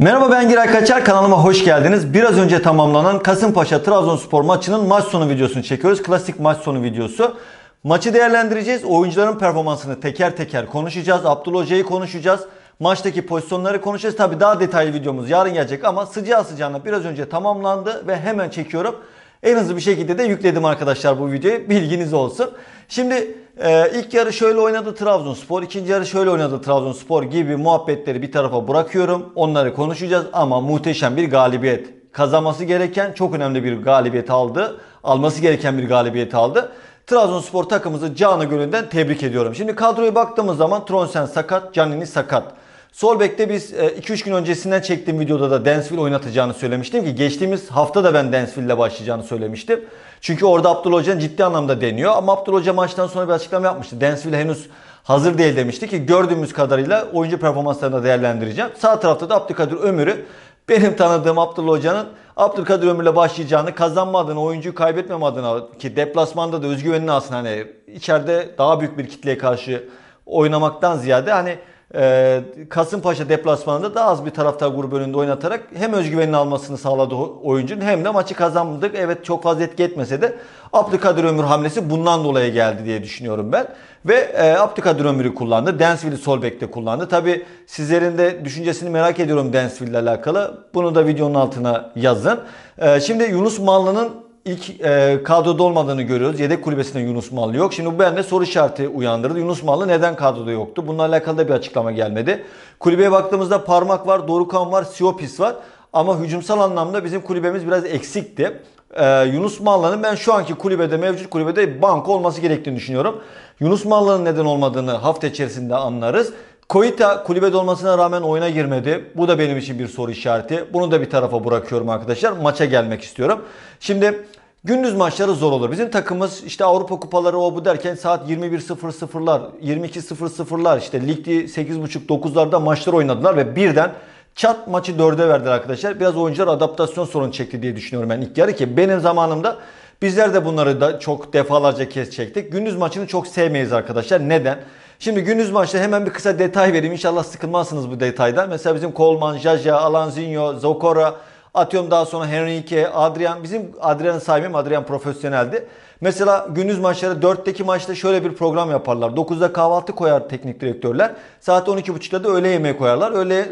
Merhaba ben Giray Kaçar kanalıma hoş geldiniz. Biraz önce tamamlanan Kasımpaşa Trabzonspor maçının maç sonu videosunu çekiyoruz. Klasik maç sonu videosu. Maçı değerlendireceğiz. Oyuncuların performansını teker teker konuşacağız. Abdullah Hoca'yı konuşacağız. Maçtaki pozisyonları konuşacağız. Tabi daha detaylı videomuz yarın gelecek ama sıcağı sıcağına biraz önce tamamlandı ve hemen çekiyorum. En hızlı bir şekilde de yükledim arkadaşlar bu videoyu. Bilginiz olsun. Şimdi e, ilk yarı şöyle oynadı Trabzonspor. ikinci yarı şöyle oynadı Trabzonspor gibi muhabbetleri bir tarafa bırakıyorum. Onları konuşacağız ama muhteşem bir galibiyet. Kazanması gereken çok önemli bir galibiyet aldı. Alması gereken bir galibiyet aldı. Trabzonspor takımımızı canı gönülden tebrik ediyorum. Şimdi kadroya baktığımız zaman Tronsen sakat, Canini sakat. Sol bekte biz 2-3 e, gün öncesinden çektiğim videoda da Densville oynatacağını söylemiştim ki geçtiğimiz hafta da ben Densville ile başlayacağını söylemiştim. Çünkü orada Abdullah Hoca'nın ciddi anlamda deniyor ama Abdullah Hoca maçtan sonra bir açıklama yapmıştı. Densville henüz hazır değil demişti ki gördüğümüz kadarıyla oyuncu performanslarını değerlendireceğim. Sağ tarafta da Abdülkadir Ömür'ü benim tanıdığım Abdullah Hoca'nın Abdülkadir Ömür'le başlayacağını kazanma adına, oyuncuyu kaybetmeme adına ki deplasmanda da özgüvenini aslında hani içeride daha büyük bir kitleye karşı oynamaktan ziyade hani ee, Kasımpaşa deplasmanında daha az bir taraftar grubu önünde oynatarak hem özgüvenini almasını sağladı oyuncunun hem de maçı kazandık. Evet çok fazla etki etmese de Abdülkadir Ömür hamlesi bundan dolayı geldi diye düşünüyorum ben. Ve e, Abdülkadir Ömür'ü kullandı. Densville'i sol bekte kullandı. Tabi sizlerin de düşüncesini merak ediyorum Densville ile alakalı. Bunu da videonun altına yazın. E, şimdi Yunus Mallı'nın ilk e, kadroda olmadığını görüyoruz. Yedek kulübesinde Yunus Mallı yok. Şimdi bu bende soru işareti uyandırdı. Yunus Mallı neden kadroda yoktu? Bununla alakalı da bir açıklama gelmedi. Kulübeye baktığımızda Parmak var, Dorukan var, Siopis var. Ama hücumsal anlamda bizim kulübemiz biraz eksikti. Ee, Yunus Mallan'ın ben şu anki kulübede mevcut kulübede banko olması gerektiğini düşünüyorum. Yunus Mallan'ın neden olmadığını hafta içerisinde anlarız. Koita kulübe dolmasına rağmen oyuna girmedi. Bu da benim için bir soru işareti. Bunu da bir tarafa bırakıyorum arkadaşlar. Maça gelmek istiyorum. Şimdi Gündüz maçları zor olur. Bizim takımımız işte Avrupa kupaları o bu derken saat 21.00'lar, 22.00'lar işte ligde 8.30-9'larda maçlar oynadılar ve birden çat maçı dörde verdiler arkadaşlar. Biraz oyuncular adaptasyon sorunu çekti diye düşünüyorum ben ilk yarı ki benim zamanımda bizler de bunları da çok defalarca kez çektik. Gündüz maçını çok sevmeyiz arkadaşlar. Neden? Şimdi gündüz maçta hemen bir kısa detay vereyim. İnşallah sıkılmazsınız bu detaydan. Mesela bizim Coleman, Jaja, Alanzinho, Zokora, atıyorum daha sonra Henrique, Adrian. Bizim Adrian'ı saymayayım. Adrian profesyoneldi. Mesela gündüz maçları 4'teki maçta şöyle bir program yaparlar. 9'da kahvaltı koyar teknik direktörler. Saat 12.30'da da öğle yemeği koyarlar. öyle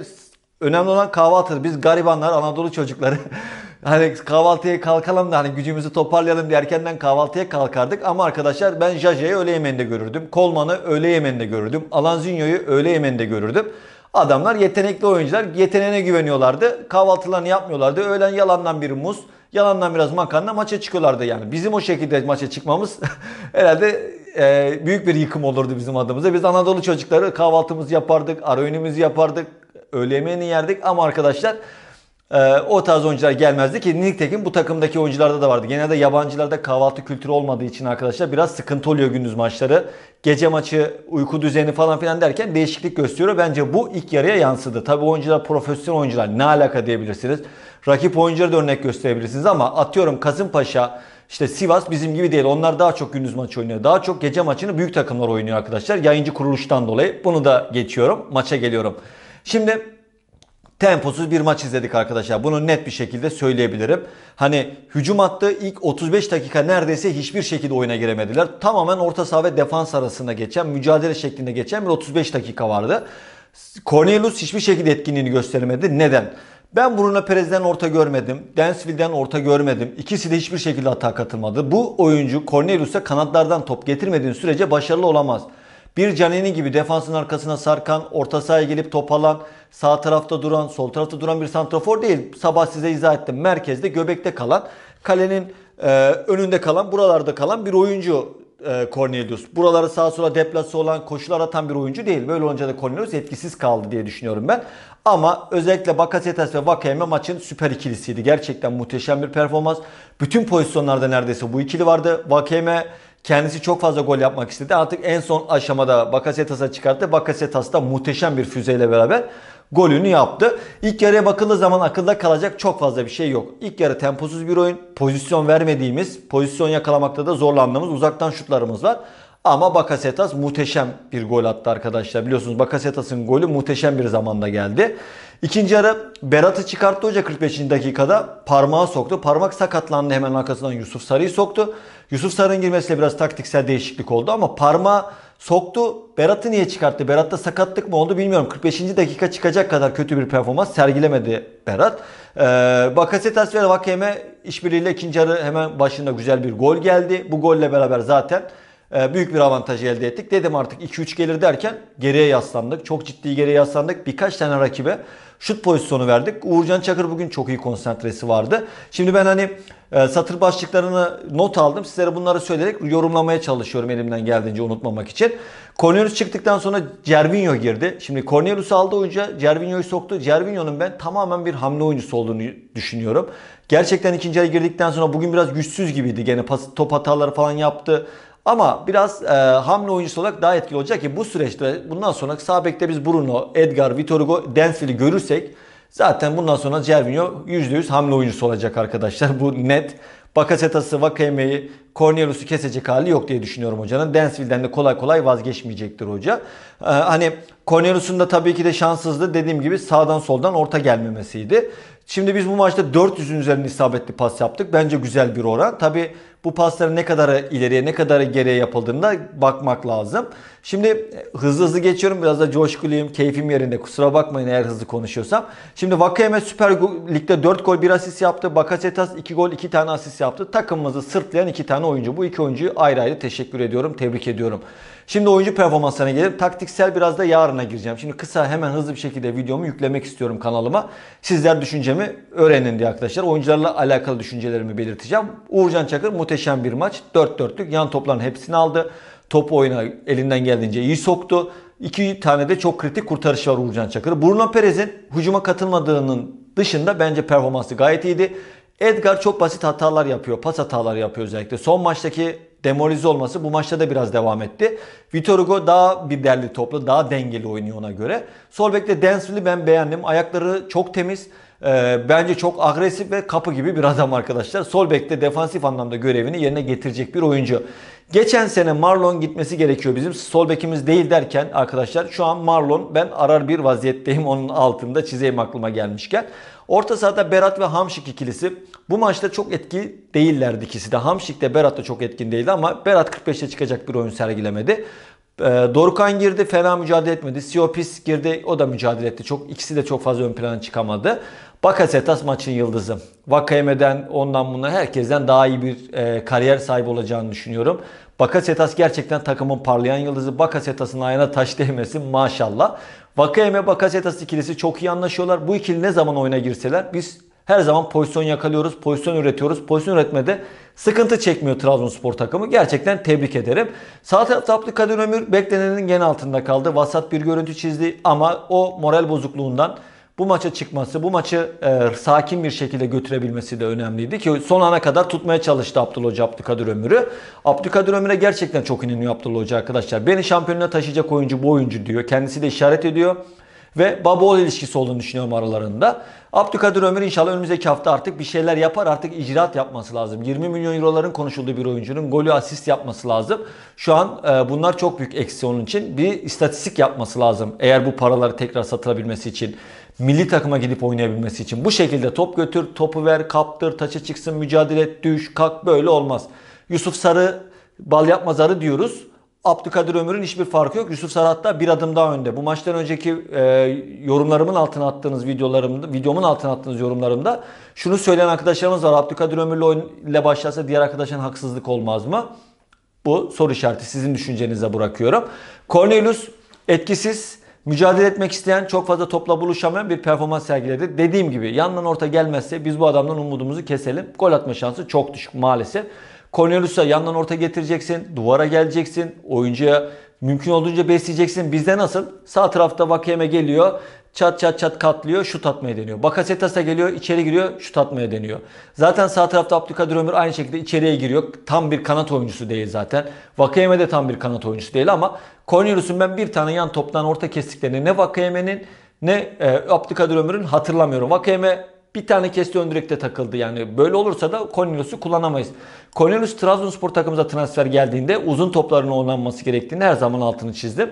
önemli olan kahvaltıdır. Biz garibanlar, Anadolu çocukları hani kahvaltıya kalkalım da hani gücümüzü toparlayalım diye erkenden kahvaltıya kalkardık. Ama arkadaşlar ben Jaje'yi öğle yemeğinde görürdüm. Kolman'ı öğle yemeğinde görürdüm. Alanzinho'yu öğle yemeğinde görürdüm. Adamlar yetenekli oyuncular. Yeteneğine güveniyorlardı. Kahvaltılarını yapmıyorlardı. Öğlen yalandan bir muz, yalandan biraz makarna maça çıkıyorlardı yani. Bizim o şekilde maça çıkmamız herhalde e, büyük bir yıkım olurdu bizim adımıza. Biz Anadolu çocukları kahvaltımızı yapardık, ara öğünümüzü yapardık, öğle yemeğini yerdik ama arkadaşlar ee, o tarz oyuncular gelmezdi ki Tekin bu takımdaki oyuncularda da vardı. Genelde yabancılarda kahvaltı kültürü olmadığı için arkadaşlar biraz sıkıntı oluyor gündüz maçları. Gece maçı, uyku düzeni falan filan derken değişiklik gösteriyor. Bence bu ilk yarıya yansıdı. Tabi oyuncular profesyonel oyuncular ne alaka diyebilirsiniz. Rakip oyuncuları da örnek gösterebilirsiniz ama atıyorum Kasımpaşa, işte Sivas bizim gibi değil. Onlar daha çok gündüz maçı oynuyor. Daha çok gece maçını büyük takımlar oynuyor arkadaşlar. Yayıncı kuruluştan dolayı. Bunu da geçiyorum. Maça geliyorum. Şimdi temposuz bir maç izledik arkadaşlar. Bunu net bir şekilde söyleyebilirim. Hani hücum hattı ilk 35 dakika neredeyse hiçbir şekilde oyuna giremediler. Tamamen orta saha ve defans arasında geçen, mücadele şeklinde geçen bir 35 dakika vardı. Cornelius hiçbir şekilde etkinliğini göstermedi. Neden? Ben Bruno Perez'den orta görmedim. Densville'den orta görmedim. İkisi de hiçbir şekilde hata katılmadı. Bu oyuncu Cornelius'a kanatlardan top getirmediğin sürece başarılı olamaz. Bir Canini gibi defansın arkasına sarkan, orta sahaya gelip topalan, sağ tarafta duran, sol tarafta duran bir santrafor değil. Sabah size izah ettim. Merkezde, göbekte kalan, kalenin e, önünde kalan, buralarda kalan bir oyuncu e, Cornelius. Buraları sağa sola deplase olan, koşular atan bir oyuncu değil. Böyle olunca da Cornelius etkisiz kaldı diye düşünüyorum ben. Ama özellikle Bakasetas ve Vakayeme maçın süper ikilisiydi. Gerçekten muhteşem bir performans. Bütün pozisyonlarda neredeyse bu ikili vardı. Vakayeme Kendisi çok fazla gol yapmak istedi. Artık en son aşamada Bakasetas'a çıkarttı. Bakasetas da muhteşem bir füzeyle beraber golünü yaptı. İlk yarıya bakıldığı zaman akılda kalacak çok fazla bir şey yok. İlk yarı temposuz bir oyun. Pozisyon vermediğimiz, pozisyon yakalamakta da zorlandığımız uzaktan şutlarımız var. Ama Bakasetas muhteşem bir gol attı arkadaşlar. Biliyorsunuz Bakasetas'ın golü muhteşem bir zamanda geldi. İkinci yarı Berat'ı çıkarttı hoca 45. dakikada. Parmağı soktu. Parmak sakatlandı hemen arkasından Yusuf Sarı'yı soktu. Yusuf Sarı'nın girmesiyle biraz taktiksel değişiklik oldu ama parmağı soktu. Berat'ı niye çıkarttı? Berat'ta sakatlık mı oldu bilmiyorum. 45. dakika çıkacak kadar kötü bir performans sergilemedi Berat. Ee, Bakasetas ve Vakeme işbirliğiyle ikinci yarı hemen başında güzel bir gol geldi. Bu golle beraber zaten ee, büyük bir avantaj elde ettik. Dedim artık 2-3 gelir derken geriye yaslandık. Çok ciddi geriye yaslandık. Birkaç tane rakibe şut pozisyonu verdik. Uğurcan Çakır bugün çok iyi konsantresi vardı. Şimdi ben hani e, satır başlıklarını not aldım. Sizlere bunları söyleyerek yorumlamaya çalışıyorum elimden geldiğince unutmamak için. Cornelius çıktıktan sonra Cervinho girdi. Şimdi Cornelius aldı oyuncu, Cervinho'yu soktu. Cervinho'nun ben tamamen bir hamle oyuncusu olduğunu düşünüyorum. Gerçekten ikinci ay girdikten sonra bugün biraz güçsüz gibiydi. Gene top hataları falan yaptı. Ama biraz e, hamle oyuncusu olarak daha etkili olacak ki bu süreçte bundan sonra sağ bekte biz Bruno, Edgar, Vitor Hugo, Densfield'i görürsek zaten bundan sonra Cervinho %100 hamle oyuncusu olacak arkadaşlar. Bu net. Bakasetas'ı, Vakayeme'yi, Cornelius'u kesecek hali yok diye düşünüyorum hocanın. Densville'den de kolay kolay vazgeçmeyecektir hoca. Ee, hani Cornelius'un da tabii ki de şanssızdı. Dediğim gibi sağdan soldan orta gelmemesiydi. Şimdi biz bu maçta 400'ün üzerinde isabetli pas yaptık. Bence güzel bir oran. Tabii bu pasların ne kadar ileriye ne kadar geriye yapıldığında bakmak lazım. Şimdi e, hızlı hızlı geçiyorum. Biraz da coşkuluyum. Keyfim yerinde. Kusura bakmayın eğer hızlı konuşuyorsam. Şimdi Vakayeme Süper Lig'de 4 gol 1 asist yaptı. Bakasetas 2 gol 2 tane asist yaptı. Takımımızı sırtlayan 2 tane oyuncu. Bu iki oyuncuyu ayrı ayrı teşekkür ediyorum. Tebrik ediyorum. Şimdi oyuncu performansına gelelim. Taktiksel biraz da yarına gireceğim. Şimdi kısa hemen hızlı bir şekilde videomu yüklemek istiyorum kanalıma. Sizler düşüncemi öğrenin diye arkadaşlar. Oyuncularla alakalı düşüncelerimi belirteceğim. Uğurcan Çakır muhteşem muhteşem bir maç. 4-4'lük yan topların hepsini aldı. Top oyuna elinden geldiğince iyi soktu. İki tane de çok kritik kurtarış var Uğurcan çakırı Bruno Perez'in hücuma katılmadığının dışında bence performansı gayet iyiydi. Edgar çok basit hatalar yapıyor. Pas hataları yapıyor özellikle. Son maçtaki demolize olması bu maçta da biraz devam etti. Vitor Hugo daha bir derli toplu, daha dengeli oynuyor ona göre. Solbekte bekte Densville'i ben beğendim. Ayakları çok temiz. E, bence çok agresif ve kapı gibi bir adam arkadaşlar. Solbekte defansif anlamda görevini yerine getirecek bir oyuncu. Geçen sene Marlon gitmesi gerekiyor bizim. Sol bekimiz değil derken arkadaşlar şu an Marlon ben arar bir vaziyetteyim onun altında çizeyim aklıma gelmişken. Orta sahada Berat ve Hamşik ikilisi bu maçta çok etki değillerdi ikisi de. Hamşik de Berat da çok etkin değildi ama Berat 45'e çıkacak bir oyun sergilemedi. Ee, Dorukan girdi fena mücadele etmedi. Siopis girdi o da mücadele etti. Çok, ikisi de çok fazla ön plana çıkamadı. Bakasetas maçın yıldızı. Vakayeme'den ondan buna herkesten daha iyi bir e, kariyer sahibi olacağını düşünüyorum. Bakasetas gerçekten takımın parlayan yıldızı. Bakasetas'ın ayağına taş değmesin maşallah. Vakayeme Bakasetas ikilisi çok iyi anlaşıyorlar. Bu ikili ne zaman oyuna girseler biz her zaman pozisyon yakalıyoruz, pozisyon üretiyoruz. Pozisyon üretmede sıkıntı çekmiyor Trabzonspor takımı. Gerçekten tebrik ederim. Sağ taraflı Abdülkadir Ömür beklenenin gen altında kaldı. Vasat bir görüntü çizdi ama o moral bozukluğundan bu maça çıkması, bu maçı e, sakin bir şekilde götürebilmesi de önemliydi ki son ana kadar tutmaya çalıştı Abdullah Abdülhoca Abdülkadir Ömür'ü. Abdülkadir Ömür'e gerçekten çok inanıyor Abdülhoca arkadaşlar. Beni şampiyonluğa taşıyacak oyuncu bu oyuncu diyor. Kendisi de işaret ediyor ve baba oğul ilişkisi olduğunu düşünüyorum aralarında. Abdülkadir Ömer inşallah önümüzdeki hafta artık bir şeyler yapar. Artık icraat yapması lazım. 20 milyon euroların konuşulduğu bir oyuncunun golü asist yapması lazım. Şu an e, bunlar çok büyük eksi onun için. Bir istatistik yapması lazım. Eğer bu paraları tekrar satılabilmesi için. Milli takıma gidip oynayabilmesi için. Bu şekilde top götür, topu ver, kaptır, taça çıksın, mücadele et, düş, kalk böyle olmaz. Yusuf Sarı bal yapmazarı diyoruz. Abdülkadir Ömür'ün hiçbir farkı yok. Yusuf Sarat'ta bir adım daha önde. Bu maçtan önceki e, yorumlarımın altına attığınız videolarımda, videomun altına attığınız yorumlarımda şunu söyleyen arkadaşlarımız var. Abdülkadir Ömür'le ile başlasa diğer arkadaşın haksızlık olmaz mı? Bu soru işareti. Sizin düşüncenize bırakıyorum. Cornelius etkisiz, mücadele etmek isteyen, çok fazla topla buluşamayan bir performans sergiledi. Dediğim gibi yandan orta gelmezse biz bu adamdan umudumuzu keselim. Gol atma şansı çok düşük maalesef. Cornelius'a yandan orta getireceksin. Duvara geleceksin. Oyuncuya mümkün olduğunca besleyeceksin. Bizde nasıl? Sağ tarafta Vakeme geliyor. Çat çat çat katlıyor. Şut atmaya deniyor. Bakasetas'a geliyor. içeri giriyor. Şut atmaya deniyor. Zaten sağ tarafta Abdülkadir Ömür aynı şekilde içeriye giriyor. Tam bir kanat oyuncusu değil zaten. Vakeme de tam bir kanat oyuncusu değil ama Cornelius'un ben bir tane yan toptan orta kestiklerini ne Vakeme'nin ne e, Abdülkadir Ömür'ün hatırlamıyorum. Vakeme bir tane kesti ön direkte takıldı. Yani böyle olursa da Cornelius'u kullanamayız. Cornelius Trabzonspor takımıza transfer geldiğinde uzun topların oynanması gerektiğini her zaman altını çizdim.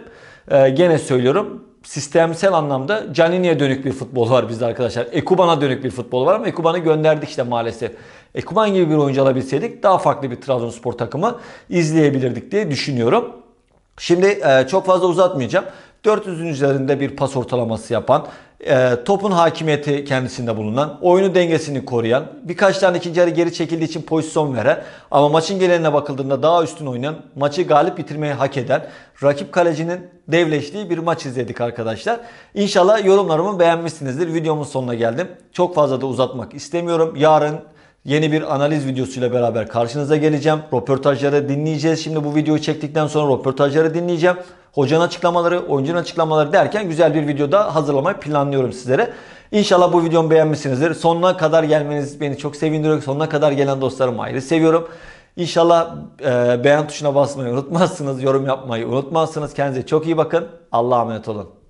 Ee, gene söylüyorum sistemsel anlamda Canini'ye dönük bir futbol var bizde arkadaşlar. Ekuban'a dönük bir futbol var ama Ekuban'ı gönderdik işte maalesef. Ekuban gibi bir oyuncu alabilseydik daha farklı bir Trabzonspor takımı izleyebilirdik diye düşünüyorum. Şimdi e, çok fazla uzatmayacağım. 400'ün üzerinde bir pas ortalaması yapan, ee, topun hakimiyeti kendisinde bulunan, oyunu dengesini koruyan, birkaç tane ikinci yarı geri çekildiği için pozisyon veren ama maçın geneline bakıldığında daha üstün oynayan, maçı galip bitirmeyi hak eden, rakip kalecinin devleştiği bir maç izledik arkadaşlar. İnşallah yorumlarımı beğenmişsinizdir. Videomun sonuna geldim. Çok fazla da uzatmak istemiyorum. Yarın Yeni bir analiz videosuyla beraber karşınıza geleceğim. Röportajları dinleyeceğiz. Şimdi bu videoyu çektikten sonra röportajları dinleyeceğim hocanın açıklamaları, oyuncunun açıklamaları derken güzel bir videoda hazırlamayı planlıyorum sizlere. İnşallah bu videomu beğenmişsinizdir. Sonuna kadar gelmeniz beni çok sevindiriyor. Sonuna kadar gelen dostlarımı ayrı seviyorum. İnşallah e, beğen tuşuna basmayı unutmazsınız. Yorum yapmayı unutmazsınız. Kendinize çok iyi bakın. Allah'a emanet olun.